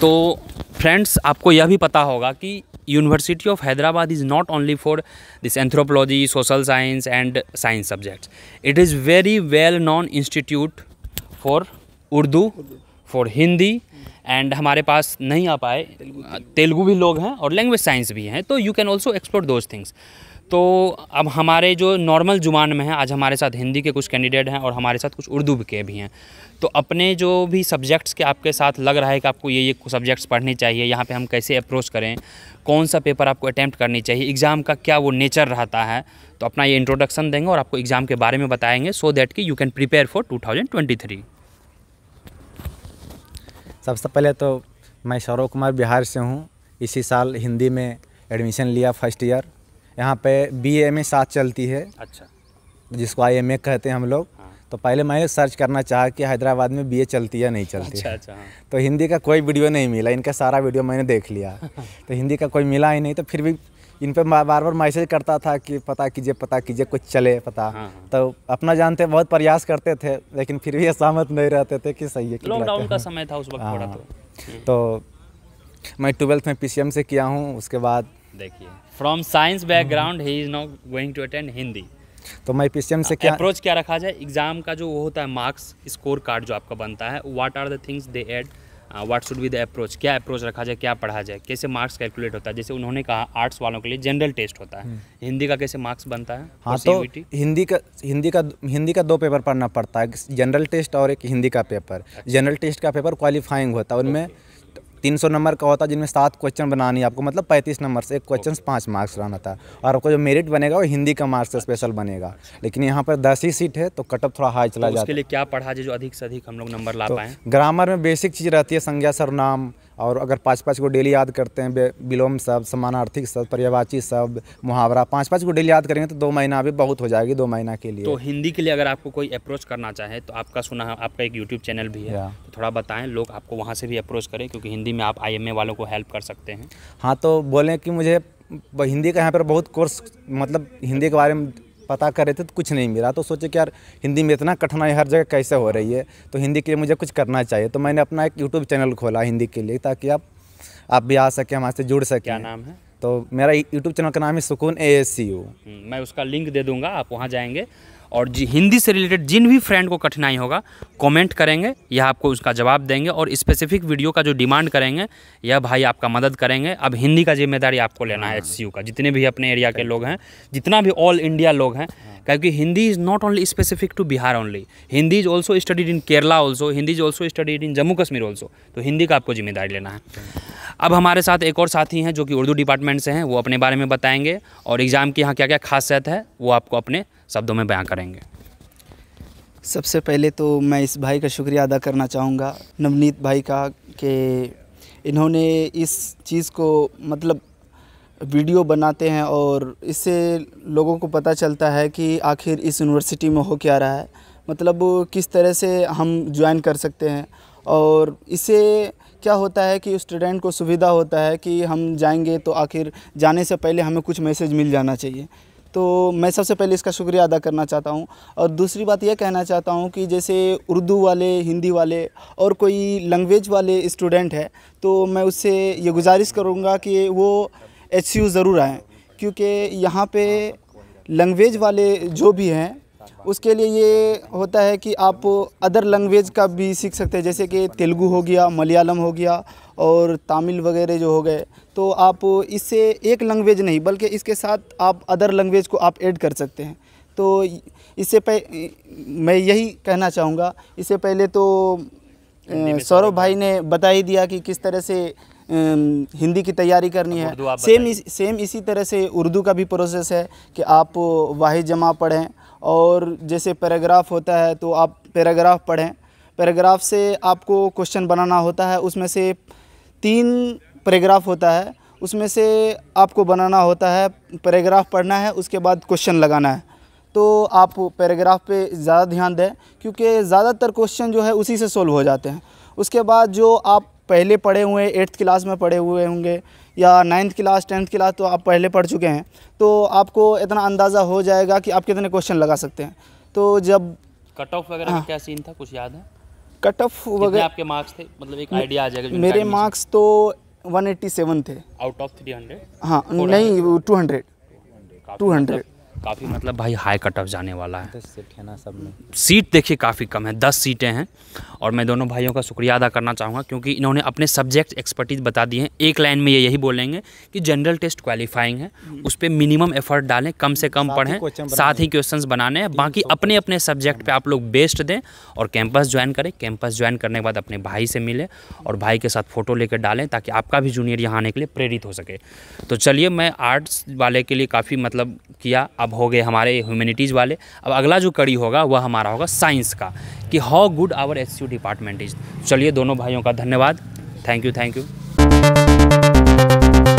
तो फ्रेंड्स आपको यह भी पता होगा कि university of Hyderabad is not only for this anthropology social science and science subjects it is very well known institute for Urdu for Hindi and हमारे पास नहीं आ पाए तेलुगु भी लोग हैं और लैंग्वेज साइंस भी हैं तो you can also explore those things तो अब हमारे जो नॉर्मल जुबान में हैं आज हमारे साथ हिंदी के कुछ कैंडिडेट हैं और हमारे साथ कुछ उर्दू के भी हैं तो अपने जो भी सब्जेक्ट्स के आपके साथ लग रहा है कि आपको ये ये सब्जेक्ट्स पढ़ने चाहिए यहाँ पे हम कैसे अप्रोच करें कौन सा पेपर आपको अटैम्प्ट करनी चाहिए एग्ज़ाम का क्या वो नेचर रहता है तो अपना ये इंट्रोडक्शन देंगे और आपको एग्ज़ाम के बारे में बताएँगे सो दैट कि you can prepare for to सबसे पहले तो मैं सौरव कुमार बिहार से हूँ इसी साल हिंदी में एडमिशन लिया फर्स्ट ईयर यहाँ पे एम ए साथ चलती है अच्छा जिसको आई एम ए कहते हैं हम लोग हाँ। तो पहले मैंने सर्च करना चाहा कि हैदराबाद में बी ए चलती या नहीं चलती अच्छा, अच्छा, हाँ। तो हिंदी का कोई वीडियो नहीं मिला इनका सारा वीडियो मैंने देख लिया तो हिंदी का कोई मिला ही नहीं तो फिर भी इन पर बार बार मैसेज करता था कि पता कीजिए पता कीजिए कुछ चले पता हाँ, हाँ। तो अपना जानते बहुत प्रयास करते थे लेकिन फिर भी असहमत नहीं रहते थे कि सही है लॉकडाउन का समय था उस वक्त हाँ। तो।, तो मैं ट्वेल्थ में पी से किया हूँ उसके बाद देखिए from science background he is not going to attend Hindi तो मैं पीसीएम से क्या अप्रोच क्या रखा जाए एग्जाम का जो वो होता है मार्क्स स्कोर कार्ड जो आपका बनता है what are the things they add what should be the approach क्या अप्रोच रखा जाए क्या पढ़ा जाए कैसे मार्क्स कैलकुलेट होता है जैसे उन्होंने कहा आर्ट्स वालों के लिए जनरल टेस्ट होता है हिंदी हम्म। का कैसे मार्क्स बनता है हाँ तो हिंदी का हिंदी का हिंदी का दो पेपर पढ़ना पड़ता है जनरल टेस्ट और एक हिंदी का पेपर जनरल टेस्ट का पेपर क्वालिफाइंग होता है उनमें तीन सौ नंबर का होता जिनमें सात क्वेश्चन बनानी है आपको मतलब पैंतीस नंबर से एक क्वेश्चन पाँच मार्क्स रहना था और आपको जो मेरिट बनेगा वो हिंदी का मार्क्स स्पेशल बनेगा लेकिन यहाँ पर दस ही सीट है तो कटअप थोड़ा हाई चला तो जाता है क्या पढ़ा जो अधिक से अधिक हम लोग नंबर ला तो पाए ग्रामर में बेसिक चीज़ रहती है संज्ञा नाम और अगर पाँच पाँच को डेली याद करते हैं विलोम शब्द समानार्थिक शब्द पर्यावाची शब्द मुहावरा पाँच पाँच को डेली याद करेंगे तो दो महीना भी बहुत हो जाएगी दो महीना के लिए तो हिंदी के लिए अगर आपको कोई अप्रोच करना चाहे तो आपका सुना है आपका एक यूट्यूब चैनल भी है तो थोड़ा बताएं लोग आपको वहाँ से भी अप्रोच करें क्योंकि हिंदी में आप आई वालों को हेल्प कर सकते हैं हाँ तो बोलें कि मुझे हिंदी का यहाँ पर बहुत कोर्स मतलब हिंदी के बारे में पता कर रहे थे तो कुछ नहीं मिला तो सोचे कि यार हिंदी में इतना कठिनाई हर जगह कैसे हो रही है तो हिंदी के लिए मुझे कुछ करना चाहिए तो मैंने अपना एक यूट्यूब चैनल खोला हिंदी के लिए ताकि आप आप भी आ सकें हमारे से जुड़ सकें क्या नाम है तो मेरा यूट्यूब चैनल का नाम है सुकून ए एस सी यू मैं उसका लिंक दे दूंगा आप वहाँ जाएंगे और जी हिंदी से रिलेटेड जिन भी फ्रेंड को कठिनाई होगा कमेंट करेंगे या आपको उसका जवाब देंगे और स्पेसिफिक वीडियो का जो डिमांड करेंगे यह भाई आपका मदद करेंगे अब हिंदी का जिम्मेदारी आपको लेना है एच हाँ। का जितने भी अपने एरिया के लोग हैं जितना भी ऑल इंडिया लोग हैं हाँ। क्योंकि Hindi is not only specific to Bihar only Hindi is also studied in Kerala also Hindi is also studied in Jammu Kashmir also तो हिंदी का आपको जिम्मेदारी लेना है अब हमारे साथ एक और साथी हैं जो कि उर्दू डिपार्टमेंट से हैं वो अपने बारे में बताएंगे और एग्ज़ाम की यहाँ क्या क्या खासियत है वो आपको अपने शब्दों में बयां करेंगे सबसे पहले तो मैं इस भाई का शुक्रिया अदा करना चाहूँगा नवनीत भाई का कि इन्होंने इस चीज़ को मतलब वीडियो बनाते हैं और इससे लोगों को पता चलता है कि आखिर इस यूनिवर्सिटी में हो क्या रहा है मतलब किस तरह से हम ज्वाइन कर सकते हैं और इसे क्या होता है कि स्टूडेंट को सुविधा होता है कि हम जाएंगे तो आखिर जाने से पहले हमें कुछ मैसेज मिल जाना चाहिए तो मैं सबसे पहले इसका शुक्रिया अदा करना चाहता हूँ और दूसरी बात यह कहना चाहता हूँ कि जैसे उर्दू वाले हिंदी वाले और कोई लैंग्वेज वाले स्टूडेंट है तो मैं उससे ये गुजारिश करूँगा कि वो एच ज़रूर आएँ क्योंकि यहाँ पे लैंग्वेज वाले जो भी हैं उसके लिए ये होता है कि आप अदर लैंग्वेज का भी सीख सकते हैं जैसे कि तेलुगु हो गया मलयालम हो गया और तमिल वगैरह जो हो गए तो आप इससे एक लैंग्वेज नहीं बल्कि इसके साथ आप अदर लैंग्वेज को आप ऐड कर सकते हैं तो इससे पह मैं यही कहना चाहूँगा इससे पहले तो सौरभ भाई ने बता ही दिया कि किस तरह से हिंदी की तैयारी करनी तो है सेम इस, सेम इसी तरह से उर्दू का भी प्रोसेस है कि आप वाहि जमा पढ़ें और जैसे पैराग्राफ होता है तो आप पैराग्राफ पढ़ें पैराग्राफ से आपको क्वेश्चन बनाना होता है उसमें से तीन पैराग्राफ होता है उसमें से आपको बनाना होता है पैराग्राफ पढ़ना है उसके बाद क्वेश्चन लगाना है तो आप पैराग्राफ पे ज़्यादा ध्यान दें क्योंकि ज़्यादातर क्वेश्चन जो है उसी से सोल्व हो जाते हैं उसके बाद जो आप पहले पढ़े हुए हैं एट्थ क्लास में पढ़े हुए होंगे या नाइन्थ क्लास टेंथ क्लास तो आप पहले पढ़ चुके हैं तो आपको इतना अंदाज़ा हो जाएगा कि आप कितने क्वेश्चन लगा सकते हैं तो जब कट ऑफ वगैरह हाँ, क्या सीन था कुछ याद है कट ऑफ वगैरह आपके मार्क्स थे मतलब एक आइडिया आ जाएगा मेरे मार्क्स तो 187 थे आउट ऑफ 300 हाँ नहीं 200 200 काफ़ी मतलब भाई हाई कट ऑफ जाने वाला है सीट है ना सब में सीट देखिए काफ़ी कम है दस सीटें हैं और मैं दोनों भाइयों का शुक्रिया अदा करना चाहूँगा क्योंकि इन्होंने अपने सब्जेक्ट एक्सपर्टीज बता दिए हैं एक लाइन में ये यही बोलेंगे कि जनरल टेस्ट क्वालिफाइंग है हम्म। उस पर मिनिमम एफर्ट डालें कम से कम पढ़ें साथ ही क्वेश्चन बनाने हैं बाकी अपने अपने सब्जेक्ट पर आप लोग बेस्ट दें और कैंपस ज्वाइन करें कैंपस ज्वाइन करने के बाद अपने भाई से मिलें और भाई के साथ फ़ोटो लेकर डालें ताकि आपका भी जूनियर यहाँ आने के लिए प्रेरित हो सके तो चलिए मैं आर्ट्स वाले के लिए काफ़ी मतलब किया अब हो गए हमारे ह्यूमैनिटीज़ वाले अब अगला जो कड़ी होगा वह हमारा होगा साइंस का कि how good our S department is चलिए दोनों भाइयों का धन्यवाद थैंक यू थैंक यू